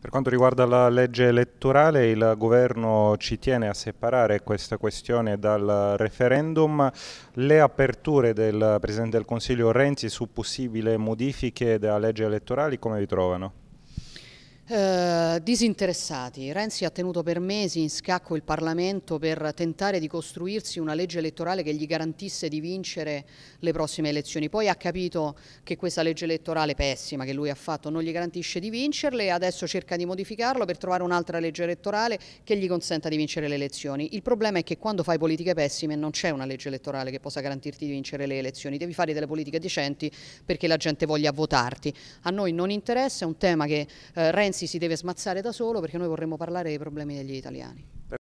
Per quanto riguarda la legge elettorale, il governo ci tiene a separare questa questione dal referendum. Le aperture del Presidente del Consiglio Renzi su possibili modifiche della legge elettorale come vi trovano? Eh, disinteressati. Renzi ha tenuto per mesi in scacco il Parlamento per tentare di costruirsi una legge elettorale che gli garantisse di vincere le prossime elezioni. Poi ha capito che questa legge elettorale pessima che lui ha fatto non gli garantisce di vincerle e adesso cerca di modificarlo per trovare un'altra legge elettorale che gli consenta di vincere le elezioni. Il problema è che quando fai politiche pessime non c'è una legge elettorale che possa garantirti di vincere le elezioni, devi fare delle politiche decenti perché la gente voglia votarti. A noi non interessa, è un tema che eh, Renzi si deve smazzare pensare da solo perché noi vorremmo parlare dei problemi degli italiani.